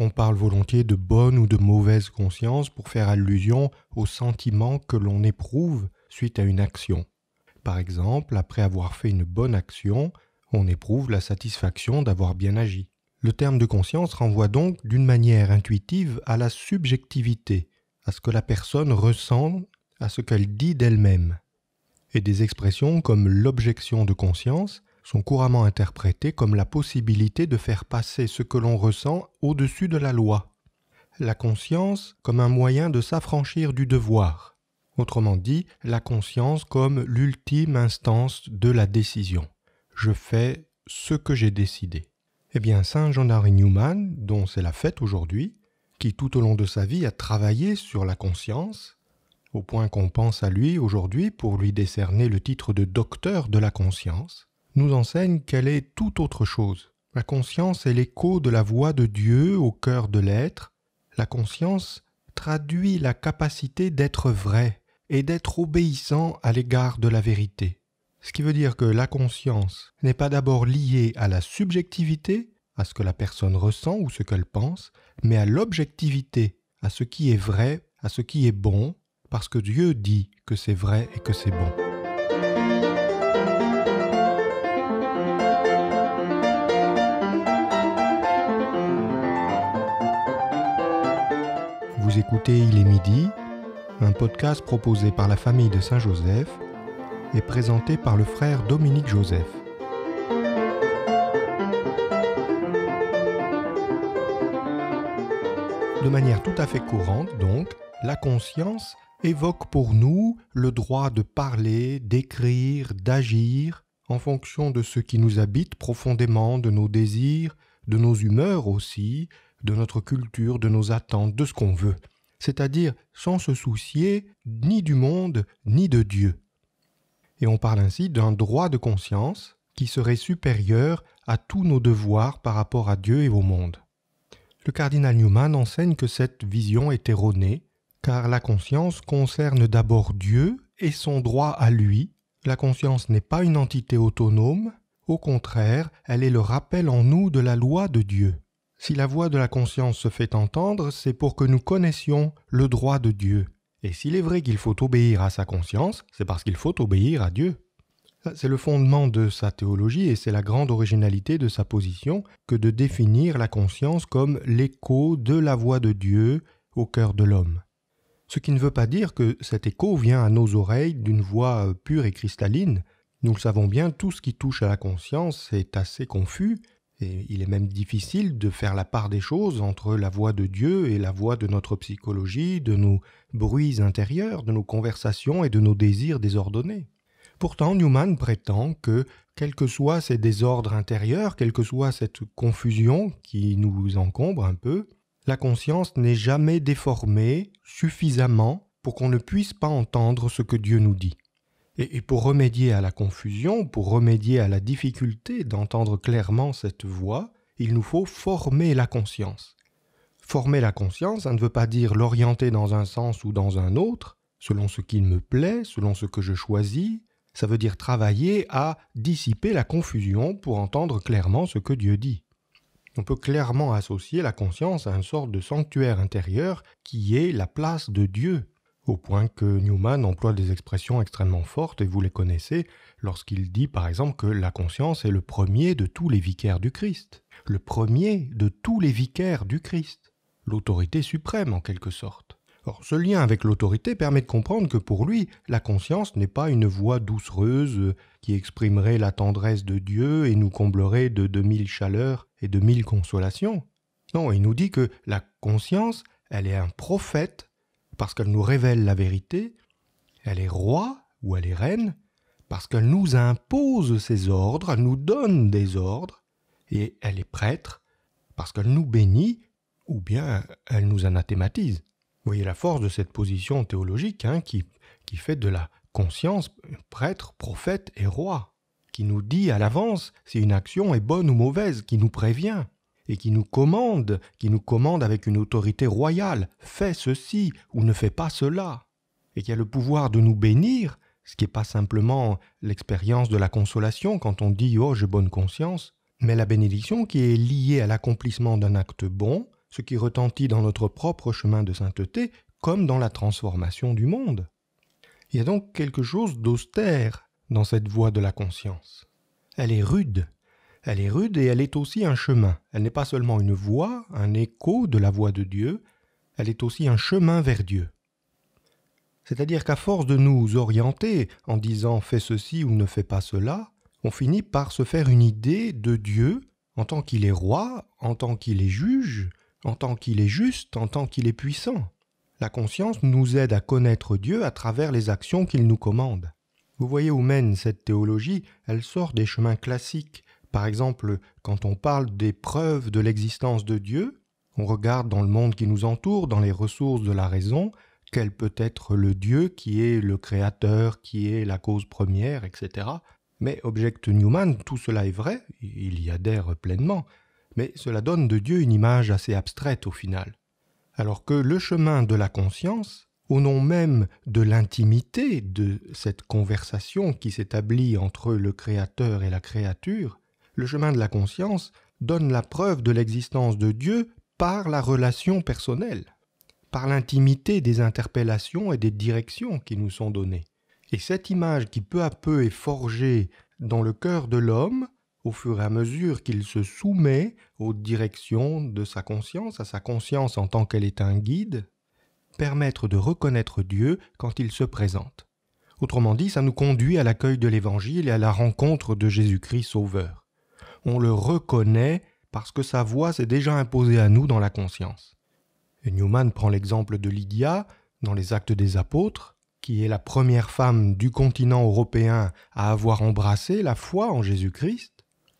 On parle volontiers de bonne ou de mauvaise conscience pour faire allusion au sentiment que l'on éprouve suite à une action. Par exemple, après avoir fait une bonne action, on éprouve la satisfaction d'avoir bien agi. Le terme de conscience renvoie donc d'une manière intuitive à la subjectivité, à ce que la personne ressent, à ce qu'elle dit d'elle-même. Et des expressions comme l'objection de conscience sont couramment interprétées comme la possibilité de faire passer ce que l'on ressent au-dessus de la loi, la conscience comme un moyen de s'affranchir du devoir, autrement dit, la conscience comme l'ultime instance de la décision. Je fais ce que j'ai décidé. Eh bien, Saint jean henri Newman, dont c'est la fête aujourd'hui, qui tout au long de sa vie a travaillé sur la conscience, au point qu'on pense à lui aujourd'hui pour lui décerner le titre de docteur de la conscience, nous enseigne qu'elle est tout autre chose. La conscience est l'écho de la voix de Dieu au cœur de l'être. La conscience traduit la capacité d'être vrai et d'être obéissant à l'égard de la vérité. Ce qui veut dire que la conscience n'est pas d'abord liée à la subjectivité, à ce que la personne ressent ou ce qu'elle pense, mais à l'objectivité, à ce qui est vrai, à ce qui est bon, parce que Dieu dit que c'est vrai et que c'est bon. écoutez Il est midi, un podcast proposé par la famille de Saint-Joseph et présenté par le frère Dominique Joseph. De manière tout à fait courante, donc, la conscience évoque pour nous le droit de parler, d'écrire, d'agir, en fonction de ce qui nous habite profondément, de nos désirs, de nos humeurs aussi, de notre culture, de nos attentes, de ce qu'on veut, c'est-à-dire sans se soucier ni du monde ni de Dieu. Et on parle ainsi d'un droit de conscience qui serait supérieur à tous nos devoirs par rapport à Dieu et au monde. Le cardinal Newman enseigne que cette vision est erronée, car la conscience concerne d'abord Dieu et son droit à lui. La conscience n'est pas une entité autonome, au contraire, elle est le rappel en nous de la loi de Dieu. Si la voix de la conscience se fait entendre, c'est pour que nous connaissions le droit de Dieu. Et s'il est vrai qu'il faut obéir à sa conscience, c'est parce qu'il faut obéir à Dieu. C'est le fondement de sa théologie et c'est la grande originalité de sa position que de définir la conscience comme l'écho de la voix de Dieu au cœur de l'homme. Ce qui ne veut pas dire que cet écho vient à nos oreilles d'une voix pure et cristalline. Nous le savons bien, tout ce qui touche à la conscience est assez confus, il est même difficile de faire la part des choses entre la voix de Dieu et la voix de notre psychologie, de nos bruits intérieurs, de nos conversations et de nos désirs désordonnés. Pourtant, Newman prétend que, quels que soient ces désordres intérieurs, quelle que soit cette confusion qui nous encombre un peu, la conscience n'est jamais déformée suffisamment pour qu'on ne puisse pas entendre ce que Dieu nous dit. Et, pour remédier à la confusion, pour remédier à la difficulté d'entendre clairement cette voix, il nous faut former la conscience. Former la conscience, ça ne veut pas dire l'orienter dans un sens ou dans un autre, selon ce qu'il me plaît, selon ce que je choisis, ça veut dire travailler à dissiper la confusion pour entendre clairement ce que Dieu dit. On peut clairement associer la conscience à une sorte de sanctuaire intérieur qui est la place de Dieu au point que Newman emploie des expressions extrêmement fortes, et vous les connaissez, lorsqu'il dit par exemple que la conscience est le premier de tous les vicaires du Christ, le premier de tous les vicaires du Christ, l'autorité suprême en quelque sorte. Or, ce lien avec l'autorité permet de comprendre que pour lui, la conscience n'est pas une voix doucereuse euh, qui exprimerait la tendresse de Dieu et nous comblerait de, 2000 mille chaleurs et de mille consolations. Non, il nous dit que la conscience, elle est un prophète parce qu'elle nous révèle la vérité, elle est roi ou elle est reine parce qu'elle nous impose ses ordres, elle nous donne des ordres, et elle est prêtre parce qu'elle nous bénit ou bien elle nous anathématise. voyez la force de cette position théologique hein, qui fait de la conscience prêtre, prophète et roi, qui nous dit à l'avance si une action est bonne ou mauvaise, qui nous prévient et qui nous commande, qui nous commande avec une autorité royale, fais ceci ou ne fais pas cela, et qui a le pouvoir de nous bénir, ce qui n'est pas simplement l'expérience de la consolation quand on dit Oh, j'ai bonne conscience, mais la bénédiction qui est liée à l'accomplissement d'un acte bon, ce qui retentit dans notre propre chemin de sainteté comme dans la transformation du monde. Il y a donc quelque chose d'austère dans cette voie de la conscience. Elle est rude, elle est rude et elle est aussi un chemin. Elle n'est pas seulement une voix, un écho de la voix de Dieu, elle est aussi un chemin vers Dieu. C'est-à-dire qu'à force de nous orienter en disant fais ceci ou ne fais pas cela, on finit par se faire une idée de Dieu en tant qu'il est roi, en tant qu'il est juge, en tant qu'il est juste, en tant qu'il est puissant. La conscience nous aide à connaître Dieu à travers les actions qu'il nous commande. Vous voyez où mène cette théologie, elle sort des chemins classiques par exemple, quand on parle des preuves de l'existence de Dieu, on regarde dans le monde qui nous entoure, dans les ressources de la raison, quel peut être le Dieu qui est le créateur, qui est la cause première, etc. Mais objecte Newman, tout cela est vrai, il y adhère pleinement, mais cela donne de Dieu une image assez abstraite au final. Alors que le chemin de la conscience, au nom même de l'intimité de cette conversation qui s'établit entre le Créateur et la créature, le chemin de la conscience donne la preuve de l'existence de Dieu par la relation personnelle, par l'intimité des interpellations et des directions qui nous sont données. Et cette image qui peu à peu est forgée dans le cœur de l'homme, au fur et à mesure qu'il se soumet aux directions de sa conscience, à sa conscience en tant qu'elle est un guide, permettre de reconnaître Dieu quand il se présente. Autrement dit, ça nous conduit à l'accueil de l'Évangile et à la rencontre de Jésus-Christ Sauveur on le reconnaît parce que sa voix s'est déjà imposée à nous dans la conscience. Newman prend l'exemple de Lydia dans les Actes des Apôtres, qui est la première femme du continent européen à avoir embrassé la foi en Jésus-Christ.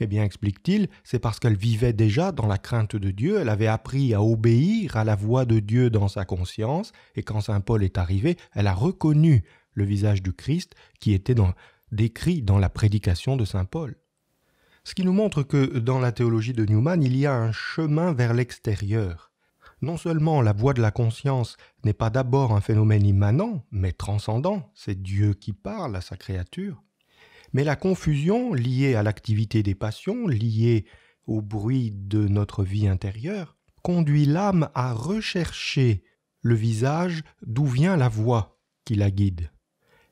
Eh bien, explique-t-il, c'est parce qu'elle vivait déjà dans la crainte de Dieu, elle avait appris à obéir à la voix de Dieu dans sa conscience, et quand Saint Paul est arrivé, elle a reconnu le visage du Christ qui était décrit dans la prédication de Saint Paul. Ce qui nous montre que dans la théologie de Newman, il y a un chemin vers l'extérieur. Non seulement la voix de la conscience n'est pas d'abord un phénomène immanent, mais transcendant, c'est Dieu qui parle à sa créature, mais la confusion liée à l'activité des passions, liée au bruit de notre vie intérieure, conduit l'âme à rechercher le visage d'où vient la voix qui la guide,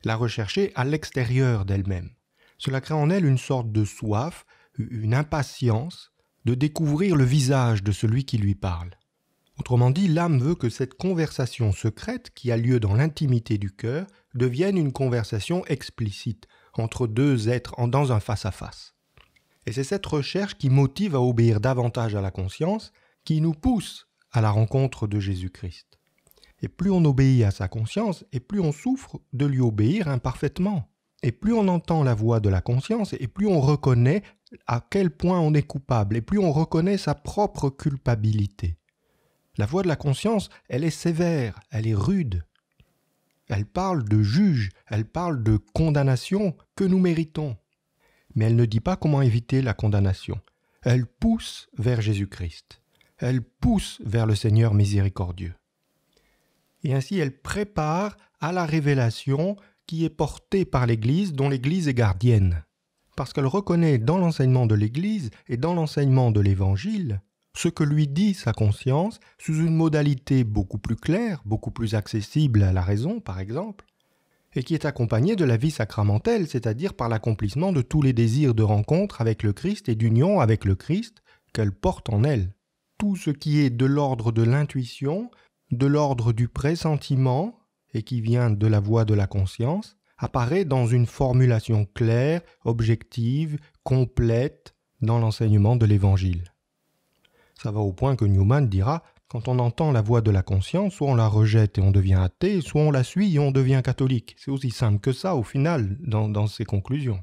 la rechercher à l'extérieur d'elle-même. Cela crée en elle une sorte de soif, une impatience de découvrir le visage de celui qui lui parle. Autrement dit, l'âme veut que cette conversation secrète qui a lieu dans l'intimité du cœur devienne une conversation explicite entre deux êtres en dans un face-à-face. -face. Et c'est cette recherche qui motive à obéir davantage à la conscience, qui nous pousse à la rencontre de Jésus-Christ. Et plus on obéit à sa conscience, et plus on souffre de lui obéir imparfaitement. Et plus on entend la voix de la conscience, et plus on reconnaît à quel point on est coupable et plus on reconnaît sa propre culpabilité. La voix de la conscience, elle est sévère, elle est rude. Elle parle de juge, elle parle de condamnation que nous méritons. Mais elle ne dit pas comment éviter la condamnation. Elle pousse vers Jésus-Christ. Elle pousse vers le Seigneur miséricordieux. Et ainsi elle prépare à la révélation qui est portée par l'Église, dont l'Église est gardienne parce qu'elle reconnaît dans l'enseignement de l'Église et dans l'enseignement de l'Évangile ce que lui dit sa conscience sous une modalité beaucoup plus claire, beaucoup plus accessible à la raison par exemple, et qui est accompagnée de la vie sacramentelle, c'est-à-dire par l'accomplissement de tous les désirs de rencontre avec le Christ et d'union avec le Christ qu'elle porte en elle. Tout ce qui est de l'ordre de l'intuition, de l'ordre du pressentiment, et qui vient de la voie de la conscience, apparaît dans une formulation claire, objective, complète dans l'enseignement de l'Évangile. Ça va au point que Newman dira quand on entend la voix de la conscience, soit on la rejette et on devient athée, soit on la suit et on devient catholique. C'est aussi simple que ça au final dans, ses conclusions.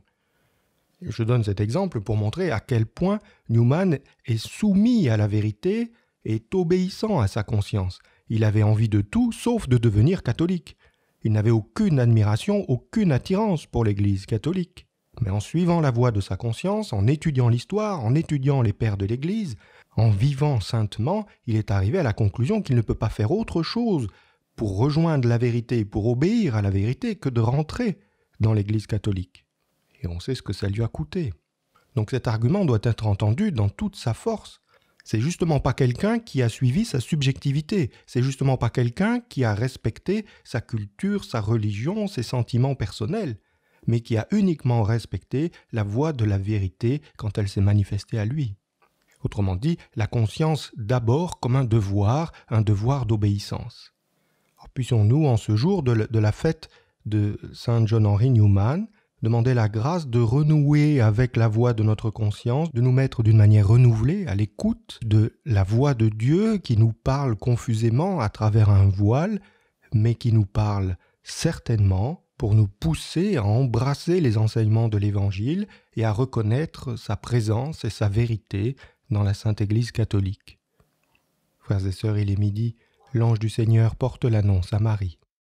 Je donne cet exemple pour montrer à quel point Newman est soumis à la vérité et obéissant à sa conscience. Il avait envie de tout sauf de devenir catholique. Il n'avait aucune admiration, aucune attirance pour l'Église catholique. Mais en suivant la voie de sa conscience, en étudiant l'histoire, en étudiant les pères de l'Église, en vivant saintement, il est arrivé à la conclusion qu'il ne peut pas faire autre chose pour rejoindre la vérité, pour obéir à la vérité, que de rentrer dans l'Église catholique. Et on sait ce que ça lui a coûté. Donc cet argument doit être entendu dans toute sa force. C'est justement pas quelqu'un qui a suivi sa subjectivité, c'est justement pas quelqu'un qui a respecté sa culture, sa religion, ses sentiments personnels, mais qui a uniquement respecté la voie de la vérité quand elle s'est manifestée à lui. Autrement dit, la conscience d'abord comme un devoir, un devoir d'obéissance. puissons nous en ce jour de, la fête de Saint John Henry Newman demander la grâce de renouer avec la voix de notre conscience, de nous mettre d'une manière renouvelée à l'écoute de la voix de Dieu qui nous parle confusément à travers un voile, mais qui nous parle certainement pour nous pousser à embrasser les enseignements de l'Évangile et à reconnaître sa présence et sa vérité dans la Sainte Église catholique. Frères et sœurs, il est midi, l'ange du Seigneur porte l'annonce à Marie.